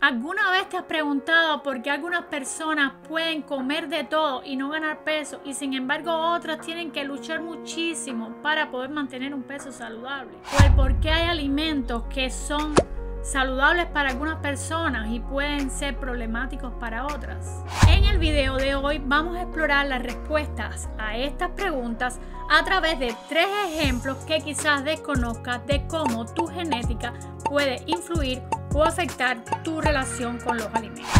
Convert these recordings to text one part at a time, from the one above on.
¿Alguna vez te has preguntado por qué algunas personas pueden comer de todo y no ganar peso y sin embargo otras tienen que luchar muchísimo para poder mantener un peso saludable? ¿O pues, por qué hay alimentos que son saludables para algunas personas y pueden ser problemáticos para otras? En el video de hoy vamos a explorar las respuestas a estas preguntas a través de tres ejemplos que quizás desconozcas de cómo tu genética puede influir o afectar tu relación con los alimentos.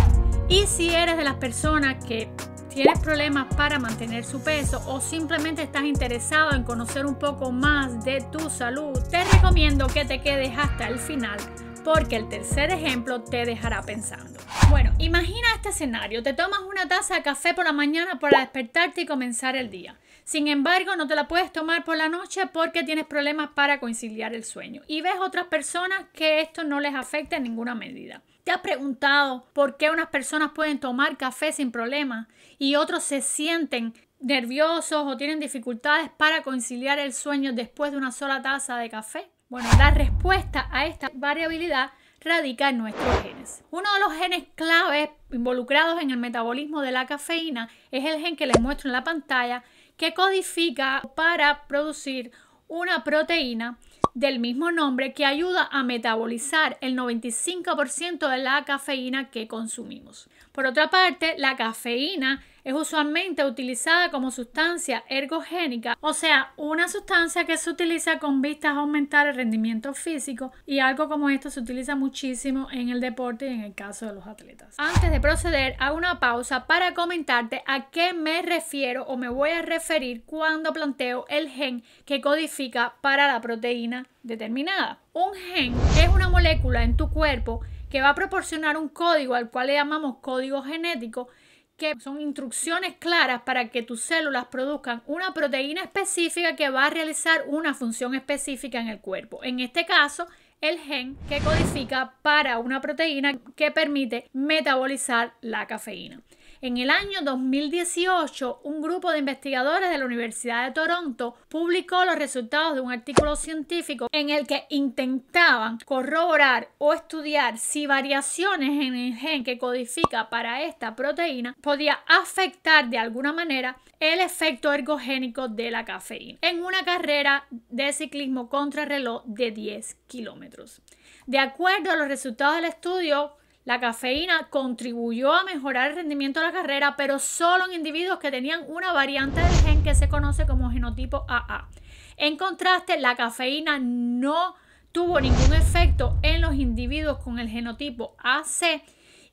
Y si eres de las personas que tienes problemas para mantener su peso o simplemente estás interesado en conocer un poco más de tu salud, te recomiendo que te quedes hasta el final porque el tercer ejemplo te dejará pensando. Bueno, imagina este escenario, te tomas una taza de café por la mañana para despertarte y comenzar el día. Sin embargo, no te la puedes tomar por la noche porque tienes problemas para conciliar el sueño. Y ves otras personas que esto no les afecta en ninguna medida. ¿Te has preguntado por qué unas personas pueden tomar café sin problemas y otros se sienten nerviosos o tienen dificultades para conciliar el sueño después de una sola taza de café? Bueno, la respuesta a esta variabilidad radica en nuestros genes. Uno de los genes claves involucrados en el metabolismo de la cafeína es el gen que les muestro en la pantalla, que codifica para producir una proteína del mismo nombre que ayuda a metabolizar el 95% de la cafeína que consumimos. Por otra parte, la cafeína es usualmente utilizada como sustancia ergogénica, o sea, una sustancia que se utiliza con vistas a aumentar el rendimiento físico y algo como esto se utiliza muchísimo en el deporte y en el caso de los atletas. Antes de proceder, hago una pausa para comentarte a qué me refiero o me voy a referir cuando planteo el gen que codifica para la proteína determinada. Un gen es una molécula en tu cuerpo que va a proporcionar un código al cual le llamamos código genético, que son instrucciones claras para que tus células produzcan una proteína específica que va a realizar una función específica en el cuerpo. En este caso, el gen que codifica para una proteína que permite metabolizar la cafeína. En el año 2018, un grupo de investigadores de la Universidad de Toronto publicó los resultados de un artículo científico en el que intentaban corroborar o estudiar si variaciones en el gen que codifica para esta proteína podía afectar de alguna manera el efecto ergogénico de la cafeína en una carrera de ciclismo contrarreloj de 10 kilómetros. De acuerdo a los resultados del estudio, la cafeína contribuyó a mejorar el rendimiento de la carrera, pero solo en individuos que tenían una variante del gen que se conoce como genotipo AA. En contraste, la cafeína no tuvo ningún efecto en los individuos con el genotipo AC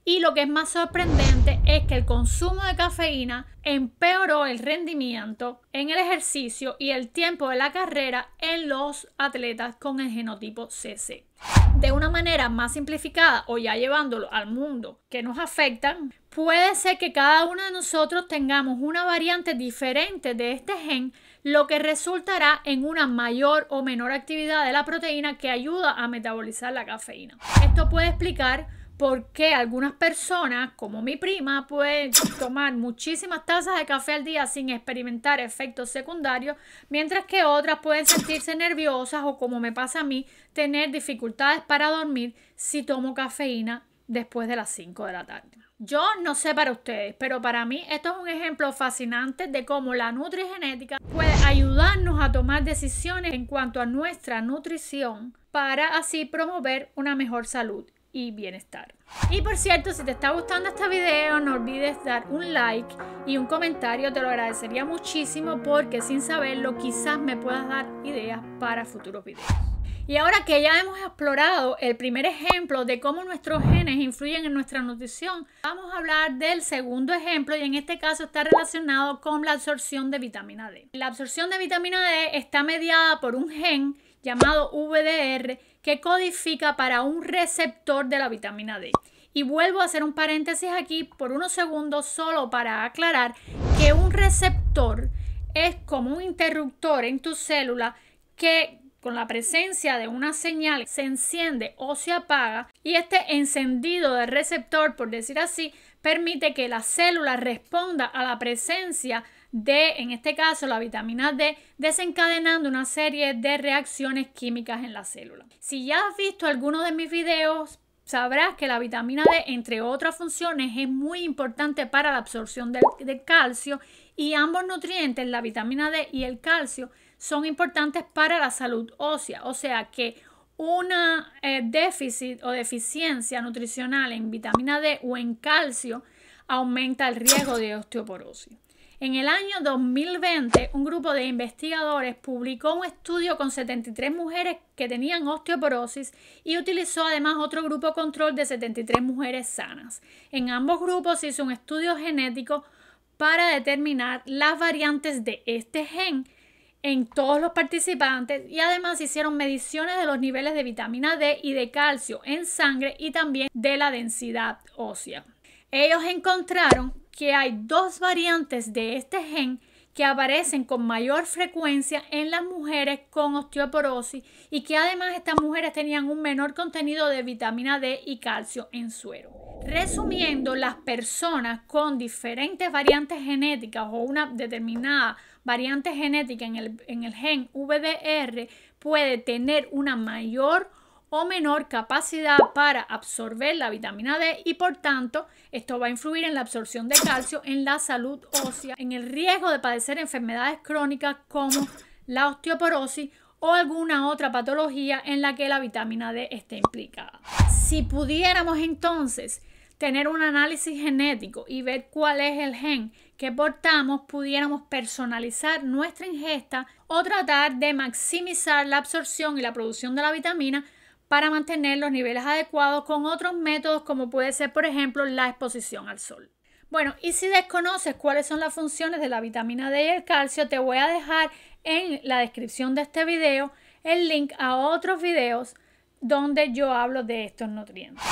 y lo que es más sorprendente es que el consumo de cafeína empeoró el rendimiento en el ejercicio y el tiempo de la carrera en los atletas con el genotipo CC de una manera más simplificada o ya llevándolo al mundo que nos afectan, puede ser que cada uno de nosotros tengamos una variante diferente de este gen, lo que resultará en una mayor o menor actividad de la proteína que ayuda a metabolizar la cafeína. Esto puede explicar porque algunas personas, como mi prima, pueden tomar muchísimas tazas de café al día sin experimentar efectos secundarios, mientras que otras pueden sentirse nerviosas o, como me pasa a mí, tener dificultades para dormir si tomo cafeína después de las 5 de la tarde. Yo no sé para ustedes, pero para mí esto es un ejemplo fascinante de cómo la nutrigenética puede ayudarnos a tomar decisiones en cuanto a nuestra nutrición para así promover una mejor salud y bienestar. Y por cierto, si te está gustando este video, no olvides dar un like y un comentario, te lo agradecería muchísimo porque sin saberlo quizás me puedas dar ideas para futuros videos. Y ahora que ya hemos explorado el primer ejemplo de cómo nuestros genes influyen en nuestra nutrición, vamos a hablar del segundo ejemplo y en este caso está relacionado con la absorción de vitamina D. La absorción de vitamina D está mediada por un gen llamado VDR que codifica para un receptor de la vitamina D. Y vuelvo a hacer un paréntesis aquí por unos segundos solo para aclarar que un receptor es como un interruptor en tu célula que con la presencia de una señal se enciende o se apaga y este encendido del receptor, por decir así, permite que la célula responda a la presencia de, en este caso, la vitamina D, desencadenando una serie de reacciones químicas en la célula. Si ya has visto alguno de mis videos, sabrás que la vitamina D, entre otras funciones, es muy importante para la absorción del, calcio y ambos nutrientes, la vitamina D y el calcio, son importantes para la salud ósea, o sea que una eh, déficit o deficiencia nutricional en vitamina D o en calcio aumenta el riesgo de osteoporosis. En el año 2020, un grupo de investigadores publicó un estudio con 73 mujeres que tenían osteoporosis y utilizó además otro grupo control de 73 mujeres sanas. En ambos grupos se hizo un estudio genético para determinar las variantes de este gen en todos los participantes y además hicieron mediciones de los niveles de vitamina D y de calcio en sangre y también de la densidad ósea. Ellos encontraron que hay dos variantes de este gen que aparecen con mayor frecuencia en las mujeres con osteoporosis y que además estas mujeres tenían un menor contenido de vitamina D y calcio en suero. Resumiendo, las personas con diferentes variantes genéticas o una determinada variante genética en el, gen VDR puede tener una mayor o menor capacidad para absorber la vitamina D y por tanto esto va a influir en la absorción de calcio, en la salud ósea, en el riesgo de padecer enfermedades crónicas como la osteoporosis o alguna otra patología en la que la vitamina D esté implicada. Si pudiéramos entonces tener un análisis genético y ver cuál es el gen que portamos, pudiéramos personalizar nuestra ingesta o tratar de maximizar la absorción y la producción de la vitamina para mantener los niveles adecuados con otros métodos como puede ser, por ejemplo, la exposición al sol. Bueno, y si desconoces cuáles son las funciones de la vitamina D y el calcio, te voy a dejar en la descripción de este video el link a otros videos donde yo hablo de estos nutrientes.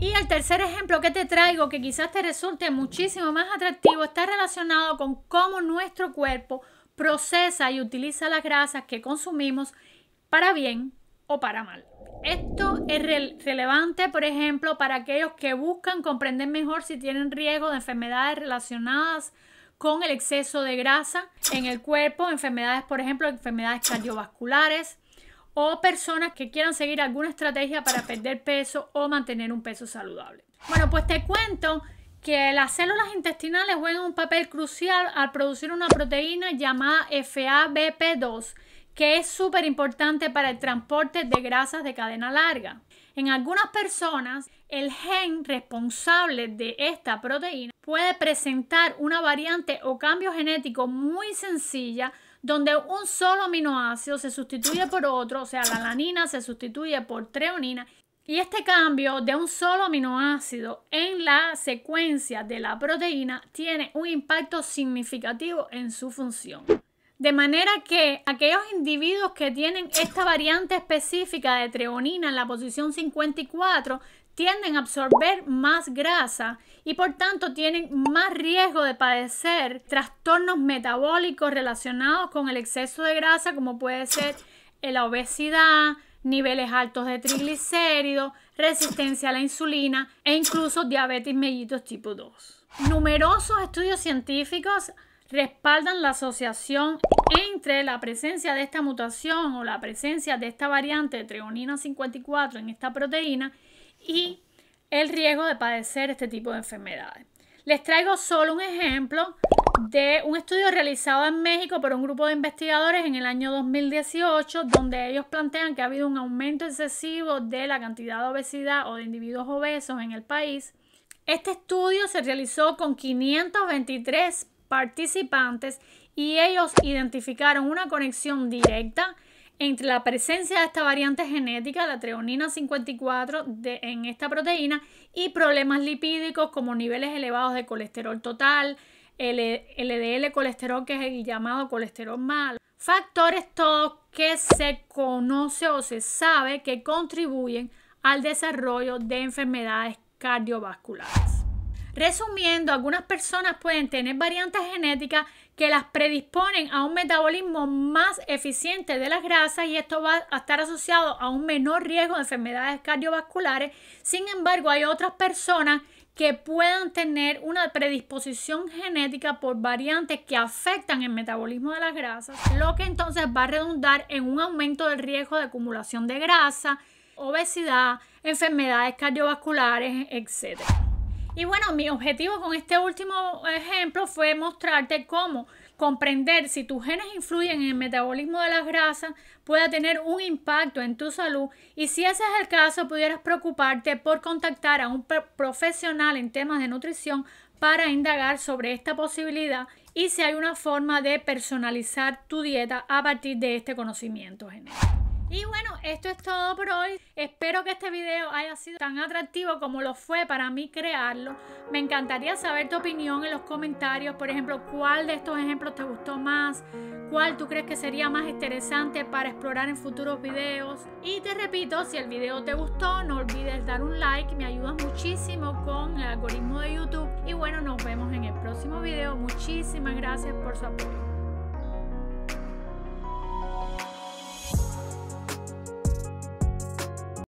Y el tercer ejemplo que te traigo, que quizás te resulte muchísimo más atractivo, está relacionado con cómo nuestro cuerpo procesa y utiliza las grasas que consumimos para bien o para mal. Esto es relevante, por ejemplo, para aquellos que buscan comprender mejor si tienen riesgo de enfermedades relacionadas con el exceso de grasa en el cuerpo, enfermedades, por ejemplo, enfermedades cardiovasculares, o personas que quieran seguir alguna estrategia para perder peso o mantener un peso saludable. Bueno, pues te cuento que las células intestinales juegan un papel crucial al producir una proteína llamada FABP2 que es súper importante para el transporte de grasas de cadena larga. En algunas personas, el gen responsable de esta proteína puede presentar una variante o cambio genético muy sencilla donde un solo aminoácido se sustituye por otro, o sea, la lanina se sustituye por treonina. Y este cambio de un solo aminoácido en la secuencia de la proteína tiene un impacto significativo en su función. De manera que aquellos individuos que tienen esta variante específica de treonina en la posición 54 tienden a absorber más grasa y por tanto tienen más riesgo de padecer trastornos metabólicos relacionados con el exceso de grasa como puede ser la obesidad, niveles altos de triglicéridos, resistencia a la insulina e incluso diabetes mellitus tipo 2. Numerosos estudios científicos respaldan la asociación entre la presencia de esta mutación o la presencia de esta variante de treonina 54 en esta proteína y el riesgo de padecer este tipo de enfermedades. Les traigo solo un ejemplo de un estudio realizado en México por un grupo de investigadores en el año 2018, donde ellos plantean que ha habido un aumento excesivo de la cantidad de obesidad o de individuos obesos en el país. Este estudio se realizó con 523 participantes y ellos identificaron una conexión directa entre la presencia de esta variante genética, la treonina 54, de, en esta proteína y problemas lipídicos como niveles elevados de colesterol total, LDL colesterol, que es el llamado colesterol malo. Factores todos que se conoce o se sabe que contribuyen al desarrollo de enfermedades cardiovasculares. Resumiendo, algunas personas pueden tener variantes genéticas que las predisponen a un metabolismo más eficiente de las grasas y esto va a estar asociado a un menor riesgo de enfermedades cardiovasculares. Sin embargo, hay otras personas que puedan tener una predisposición genética por variantes que afectan el metabolismo de las grasas, lo que entonces va a redundar en un aumento del riesgo de acumulación de grasa, obesidad, enfermedades cardiovasculares, etc. Y bueno, mi objetivo con este último ejemplo fue mostrarte cómo comprender si tus genes influyen en el metabolismo de las grasas pueda tener un impacto en tu salud y si ese es el caso pudieras preocuparte por contactar a un profesional en temas de nutrición para indagar sobre esta posibilidad y si hay una forma de personalizar tu dieta a partir de este conocimiento genético. Y bueno, esto es todo por hoy. Espero que este video haya sido tan atractivo como lo fue para mí crearlo. Me encantaría saber tu opinión en los comentarios. Por ejemplo, cuál de estos ejemplos te gustó más, cuál tú crees que sería más interesante para explorar en futuros videos. Y te repito, si el video te gustó, no olvides dar un like. Me ayuda muchísimo con el algoritmo de YouTube. Y bueno, nos vemos en el próximo video. Muchísimas gracias por su apoyo.